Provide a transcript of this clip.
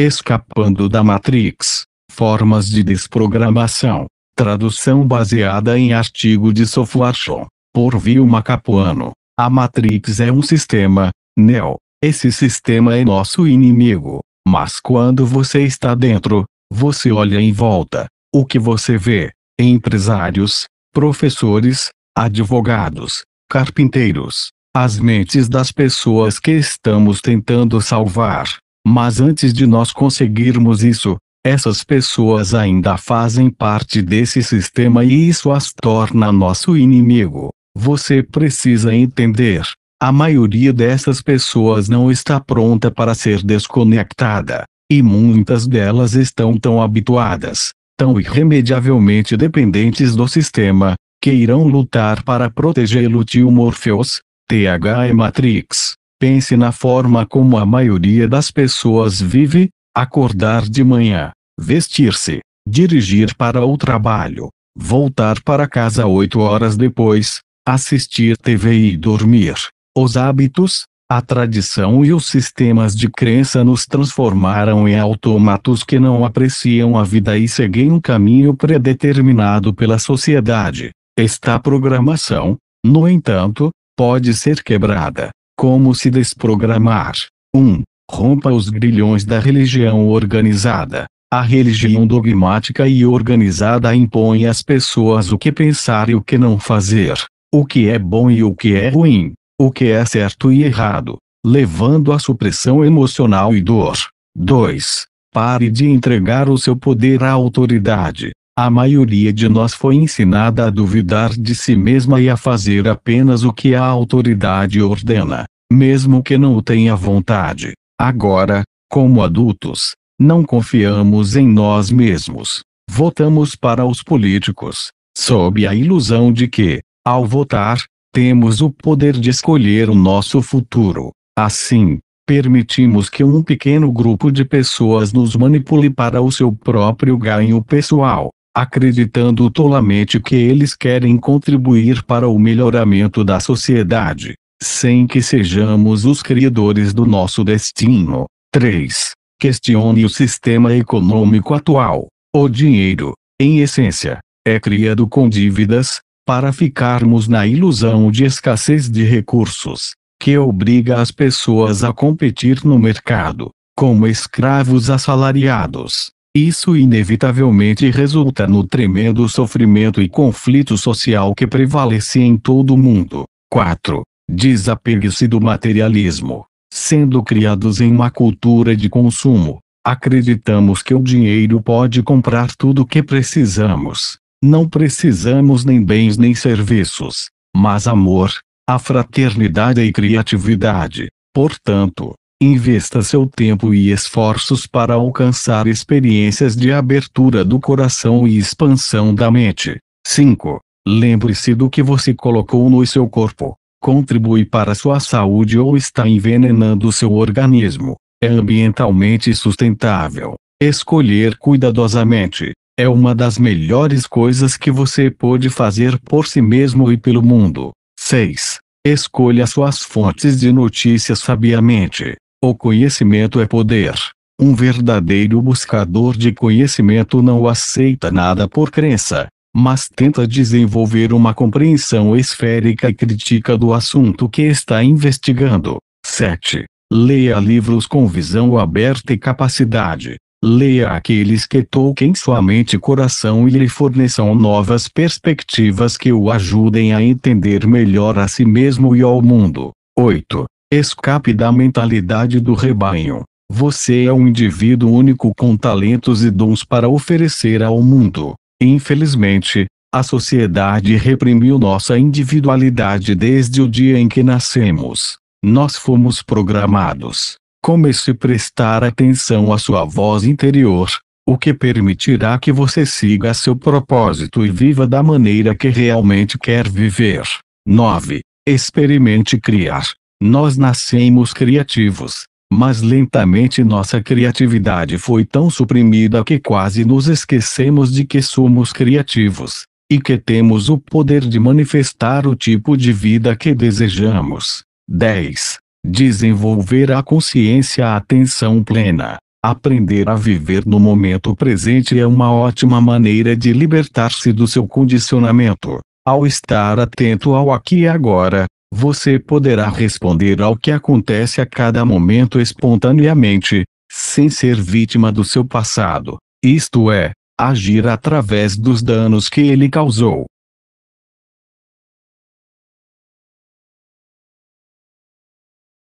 Escapando da Matrix. Formas de desprogramação. Tradução baseada em artigo de Sofuachon. Por Vilma Capuano. A Matrix é um sistema, Neo. Esse sistema é nosso inimigo. Mas quando você está dentro, você olha em volta. O que você vê? Empresários, professores, advogados, carpinteiros. As mentes das pessoas que estamos tentando salvar. Mas antes de nós conseguirmos isso, essas pessoas ainda fazem parte desse sistema e isso as torna nosso inimigo. Você precisa entender. A maioria dessas pessoas não está pronta para ser desconectada, e muitas delas estão tão habituadas, tão irremediavelmente dependentes do sistema, que irão lutar para protegê-lo. Tio Morpheus, e Matrix. Pense na forma como a maioria das pessoas vive: acordar de manhã, vestir-se, dirigir para o trabalho, voltar para casa oito horas depois, assistir TV e dormir. Os hábitos, a tradição e os sistemas de crença nos transformaram em autômatos que não apreciam a vida e seguem um caminho predeterminado pela sociedade. Esta programação, no entanto, pode ser quebrada como se desprogramar? 1. Um, rompa os grilhões da religião organizada. A religião dogmática e organizada impõe às pessoas o que pensar e o que não fazer, o que é bom e o que é ruim, o que é certo e errado, levando à supressão emocional e dor. 2. Pare de entregar o seu poder à autoridade. A maioria de nós foi ensinada a duvidar de si mesma e a fazer apenas o que a autoridade ordena, mesmo que não o tenha vontade. Agora, como adultos, não confiamos em nós mesmos. Votamos para os políticos, sob a ilusão de que, ao votar, temos o poder de escolher o nosso futuro. Assim, permitimos que um pequeno grupo de pessoas nos manipule para o seu próprio ganho pessoal acreditando tolamente que eles querem contribuir para o melhoramento da sociedade, sem que sejamos os criadores do nosso destino. 3. Questione o sistema econômico atual. O dinheiro, em essência, é criado com dívidas, para ficarmos na ilusão de escassez de recursos, que obriga as pessoas a competir no mercado, como escravos assalariados. Isso inevitavelmente resulta no tremendo sofrimento e conflito social que prevalece em todo o mundo. 4. Desapegue-se do materialismo. Sendo criados em uma cultura de consumo, acreditamos que o dinheiro pode comprar tudo o que precisamos. Não precisamos nem bens nem serviços, mas amor, a fraternidade e criatividade. Portanto, Investa seu tempo e esforços para alcançar experiências de abertura do coração e expansão da mente. 5. Lembre-se do que você colocou no seu corpo. Contribui para sua saúde ou está envenenando seu organismo. É ambientalmente sustentável. Escolher cuidadosamente é uma das melhores coisas que você pode fazer por si mesmo e pelo mundo. 6. Escolha suas fontes de notícias sabiamente. O conhecimento é poder. Um verdadeiro buscador de conhecimento não aceita nada por crença, mas tenta desenvolver uma compreensão esférica e crítica do assunto que está investigando. 7. Leia livros com visão aberta e capacidade. Leia aqueles que toquem sua mente e coração e lhe forneçam novas perspectivas que o ajudem a entender melhor a si mesmo e ao mundo. 8. Escape da mentalidade do rebanho. Você é um indivíduo único com talentos e dons para oferecer ao mundo. Infelizmente, a sociedade reprimiu nossa individualidade desde o dia em que nascemos. Nós fomos programados. Comece a prestar atenção à sua voz interior, o que permitirá que você siga seu propósito e viva da maneira que realmente quer viver. 9. Experimente criar. Nós nascemos criativos, mas lentamente nossa criatividade foi tão suprimida que quase nos esquecemos de que somos criativos, e que temos o poder de manifestar o tipo de vida que desejamos. 10. Desenvolver a consciência a atenção plena. Aprender a viver no momento presente é uma ótima maneira de libertar-se do seu condicionamento. Ao estar atento ao aqui e agora, você poderá responder ao que acontece a cada momento espontaneamente, sem ser vítima do seu passado, isto é, agir através dos danos que ele causou.